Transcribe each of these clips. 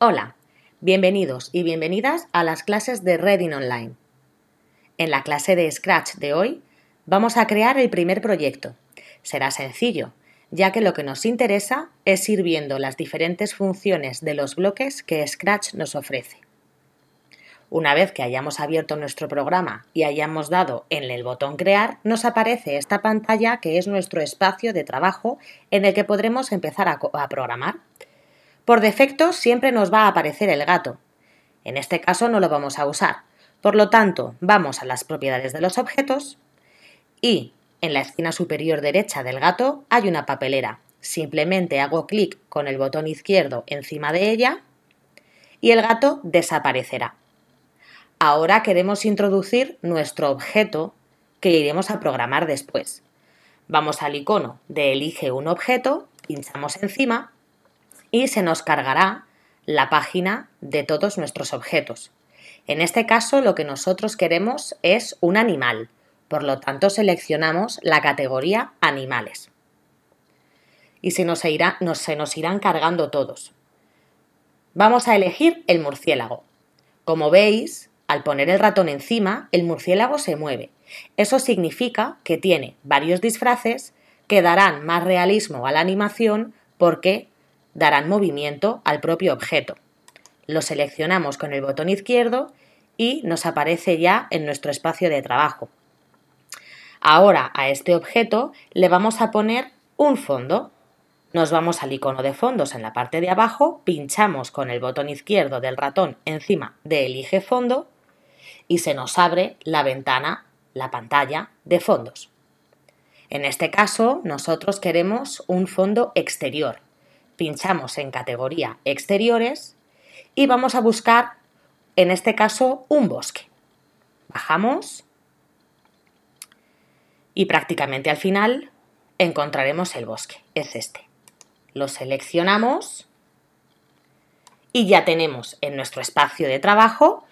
Hola, bienvenidos y bienvenidas a las clases de Reading Online. En la clase de Scratch de hoy vamos a crear el primer proyecto. Será sencillo, ya que lo que nos interesa es ir viendo las diferentes funciones de los bloques que Scratch nos ofrece. Una vez que hayamos abierto nuestro programa y hayamos dado en el botón Crear, nos aparece esta pantalla que es nuestro espacio de trabajo en el que podremos empezar a, a programar. Por defecto siempre nos va a aparecer el gato. En este caso no lo vamos a usar. Por lo tanto, vamos a las propiedades de los objetos y en la esquina superior derecha del gato hay una papelera. Simplemente hago clic con el botón izquierdo encima de ella y el gato desaparecerá. Ahora queremos introducir nuestro objeto que iremos a programar después. Vamos al icono de Elige un objeto, pinchamos encima y se nos cargará la página de todos nuestros objetos. En este caso lo que nosotros queremos es un animal, por lo tanto seleccionamos la categoría animales. Y se nos, irá, se nos irán cargando todos. Vamos a elegir el murciélago. Como veis, al poner el ratón encima, el murciélago se mueve. Eso significa que tiene varios disfraces que darán más realismo a la animación porque darán movimiento al propio objeto. Lo seleccionamos con el botón izquierdo y nos aparece ya en nuestro espacio de trabajo. Ahora a este objeto le vamos a poner un fondo. Nos vamos al icono de fondos en la parte de abajo, pinchamos con el botón izquierdo del ratón encima de Elige fondo y se nos abre la ventana, la pantalla de fondos. En este caso, nosotros queremos un fondo exterior pinchamos en categoría exteriores y vamos a buscar, en este caso, un bosque. Bajamos y prácticamente al final encontraremos el bosque. Es este. Lo seleccionamos y ya tenemos en nuestro espacio de trabajo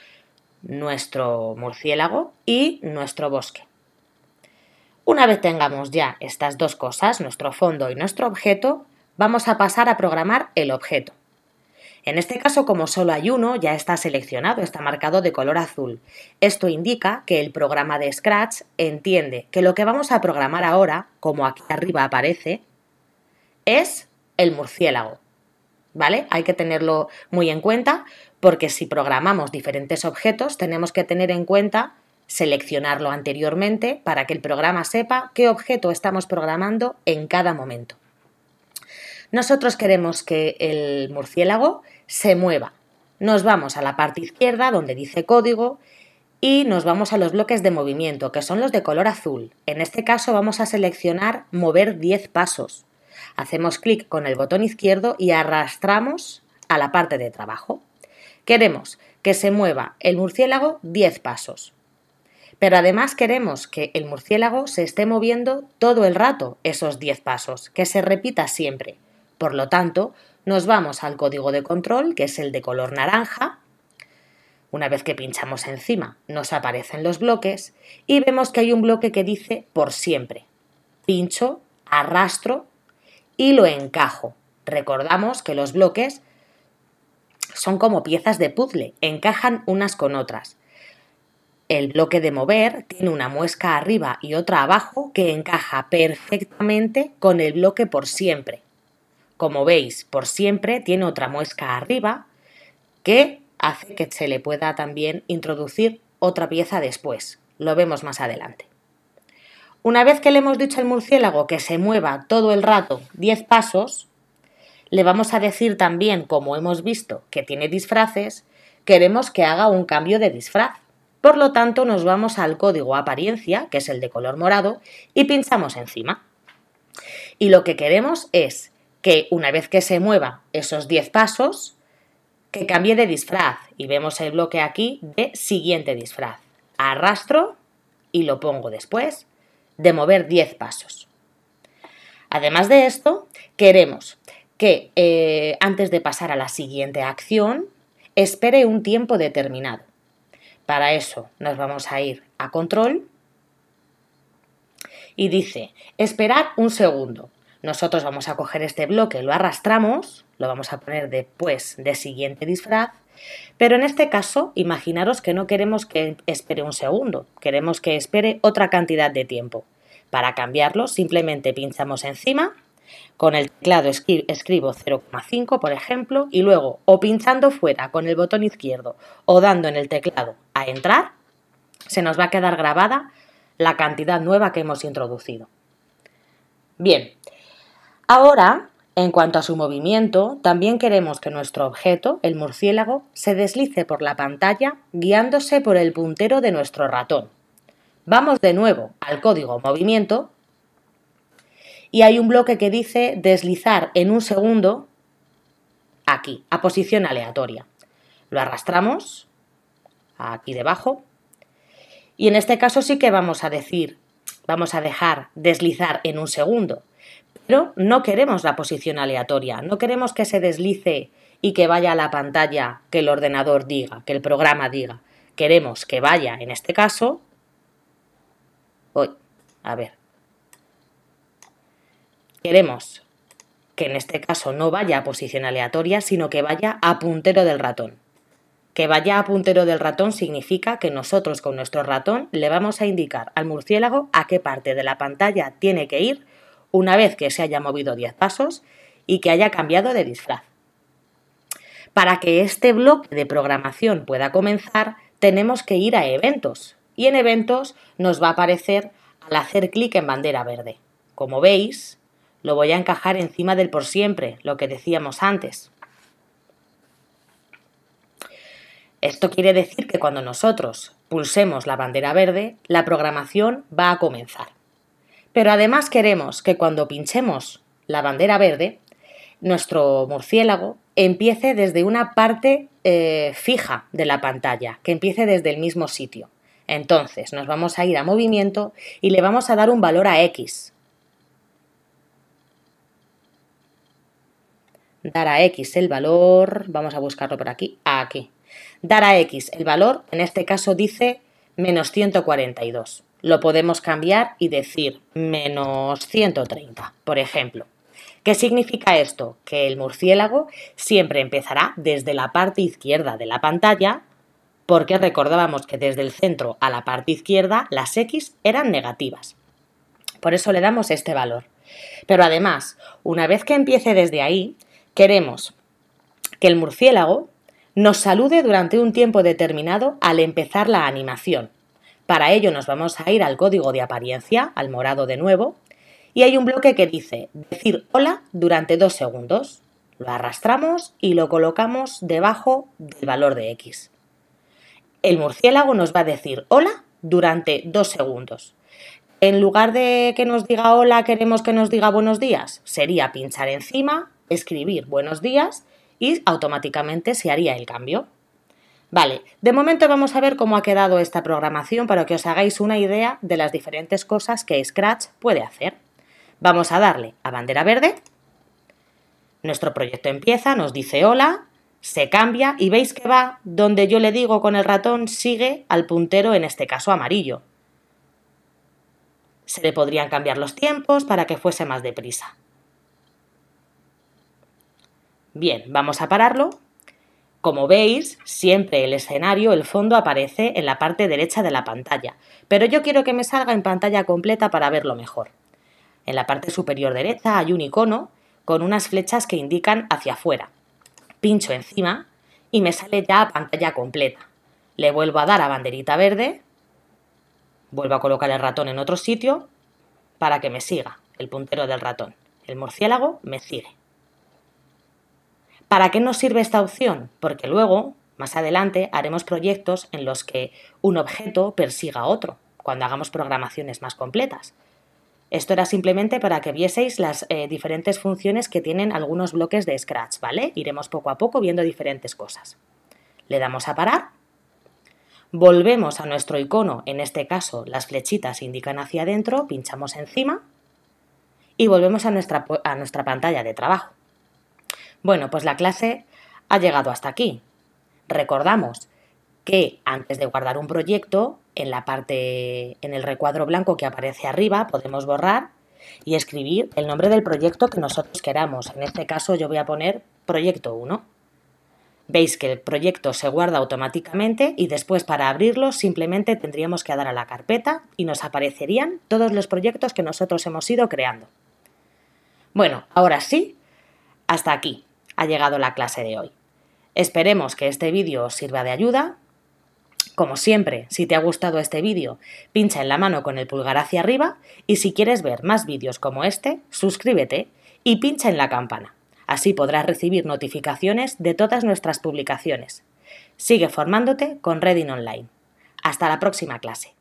nuestro murciélago y nuestro bosque. Una vez tengamos ya estas dos cosas, nuestro fondo y nuestro objeto, vamos a pasar a programar el objeto. En este caso, como solo hay uno, ya está seleccionado, está marcado de color azul. Esto indica que el programa de Scratch entiende que lo que vamos a programar ahora, como aquí arriba aparece, es el murciélago. ¿Vale? Hay que tenerlo muy en cuenta porque si programamos diferentes objetos tenemos que tener en cuenta seleccionarlo anteriormente para que el programa sepa qué objeto estamos programando en cada momento. Nosotros queremos que el murciélago se mueva. Nos vamos a la parte izquierda donde dice código y nos vamos a los bloques de movimiento, que son los de color azul. En este caso vamos a seleccionar mover 10 pasos. Hacemos clic con el botón izquierdo y arrastramos a la parte de trabajo. Queremos que se mueva el murciélago 10 pasos. Pero además queremos que el murciélago se esté moviendo todo el rato esos 10 pasos, que se repita siempre. Por lo tanto, nos vamos al código de control, que es el de color naranja. Una vez que pinchamos encima, nos aparecen los bloques y vemos que hay un bloque que dice por siempre. Pincho, arrastro y lo encajo. Recordamos que los bloques son como piezas de puzzle, encajan unas con otras. El bloque de mover tiene una muesca arriba y otra abajo que encaja perfectamente con el bloque por siempre como veis, por siempre tiene otra muesca arriba que hace que se le pueda también introducir otra pieza después. Lo vemos más adelante. Una vez que le hemos dicho al murciélago que se mueva todo el rato 10 pasos, le vamos a decir también, como hemos visto, que tiene disfraces, queremos que haga un cambio de disfraz. Por lo tanto, nos vamos al código apariencia, que es el de color morado, y pinchamos encima. Y lo que queremos es que una vez que se mueva esos 10 pasos, que cambie de disfraz. Y vemos el bloque aquí de siguiente disfraz. Arrastro y lo pongo después de mover 10 pasos. Además de esto, queremos que eh, antes de pasar a la siguiente acción, espere un tiempo determinado. Para eso nos vamos a ir a control y dice esperar un segundo. Nosotros vamos a coger este bloque, lo arrastramos, lo vamos a poner después de siguiente disfraz, pero en este caso, imaginaros que no queremos que espere un segundo, queremos que espere otra cantidad de tiempo. Para cambiarlo, simplemente pinchamos encima, con el teclado escribo 0,5, por ejemplo, y luego o pinchando fuera con el botón izquierdo o dando en el teclado a entrar, se nos va a quedar grabada la cantidad nueva que hemos introducido. Bien, Ahora, en cuanto a su movimiento, también queremos que nuestro objeto, el murciélago, se deslice por la pantalla guiándose por el puntero de nuestro ratón. Vamos de nuevo al código movimiento y hay un bloque que dice deslizar en un segundo aquí, a posición aleatoria. Lo arrastramos aquí debajo y en este caso sí que vamos a decir, vamos a dejar deslizar en un segundo pero no queremos la posición aleatoria, no queremos que se deslice y que vaya a la pantalla que el ordenador diga, que el programa diga. Queremos que vaya, en este caso, hoy, a ver, queremos que en este caso no vaya a posición aleatoria, sino que vaya a puntero del ratón. Que vaya a puntero del ratón significa que nosotros con nuestro ratón le vamos a indicar al murciélago a qué parte de la pantalla tiene que ir una vez que se haya movido 10 pasos y que haya cambiado de disfraz. Para que este bloque de programación pueda comenzar, tenemos que ir a eventos. Y en eventos nos va a aparecer al hacer clic en bandera verde. Como veis, lo voy a encajar encima del por siempre, lo que decíamos antes. Esto quiere decir que cuando nosotros pulsemos la bandera verde, la programación va a comenzar. Pero además queremos que cuando pinchemos la bandera verde, nuestro murciélago empiece desde una parte eh, fija de la pantalla, que empiece desde el mismo sitio. Entonces nos vamos a ir a movimiento y le vamos a dar un valor a X. Dar a X el valor, vamos a buscarlo por aquí, aquí. Dar a X el valor, en este caso dice menos 142 lo podemos cambiar y decir menos 130, por ejemplo. ¿Qué significa esto? Que el murciélago siempre empezará desde la parte izquierda de la pantalla, porque recordábamos que desde el centro a la parte izquierda las X eran negativas. Por eso le damos este valor. Pero además, una vez que empiece desde ahí, queremos que el murciélago nos salude durante un tiempo determinado al empezar la animación, para ello nos vamos a ir al código de apariencia, al morado de nuevo, y hay un bloque que dice decir hola durante dos segundos. Lo arrastramos y lo colocamos debajo del valor de x. El murciélago nos va a decir hola durante dos segundos. En lugar de que nos diga hola, queremos que nos diga buenos días. Sería pinchar encima, escribir buenos días y automáticamente se haría el cambio. Vale, de momento vamos a ver cómo ha quedado esta programación para que os hagáis una idea de las diferentes cosas que Scratch puede hacer. Vamos a darle a bandera verde. Nuestro proyecto empieza, nos dice hola, se cambia y veis que va donde yo le digo con el ratón sigue al puntero, en este caso amarillo. Se le podrían cambiar los tiempos para que fuese más deprisa. Bien, vamos a pararlo como veis, siempre el escenario, el fondo aparece en la parte derecha de la pantalla, pero yo quiero que me salga en pantalla completa para verlo mejor. En la parte superior derecha hay un icono con unas flechas que indican hacia afuera. Pincho encima y me sale ya a pantalla completa. Le vuelvo a dar a banderita verde, vuelvo a colocar el ratón en otro sitio para que me siga el puntero del ratón. El murciélago me sigue. ¿Para qué nos sirve esta opción? Porque luego, más adelante, haremos proyectos en los que un objeto persiga a otro, cuando hagamos programaciones más completas. Esto era simplemente para que vieseis las eh, diferentes funciones que tienen algunos bloques de Scratch, ¿vale? Iremos poco a poco viendo diferentes cosas. Le damos a parar. Volvemos a nuestro icono, en este caso las flechitas indican hacia adentro, pinchamos encima y volvemos a nuestra, a nuestra pantalla de trabajo. Bueno, pues la clase ha llegado hasta aquí. Recordamos que antes de guardar un proyecto, en la parte, en el recuadro blanco que aparece arriba, podemos borrar y escribir el nombre del proyecto que nosotros queramos. En este caso yo voy a poner proyecto 1. Veis que el proyecto se guarda automáticamente y después para abrirlo simplemente tendríamos que dar a la carpeta y nos aparecerían todos los proyectos que nosotros hemos ido creando. Bueno, ahora sí, hasta aquí ha llegado la clase de hoy. Esperemos que este vídeo os sirva de ayuda. Como siempre, si te ha gustado este vídeo, pincha en la mano con el pulgar hacia arriba y si quieres ver más vídeos como este, suscríbete y pincha en la campana. Así podrás recibir notificaciones de todas nuestras publicaciones. Sigue formándote con Reading Online. Hasta la próxima clase.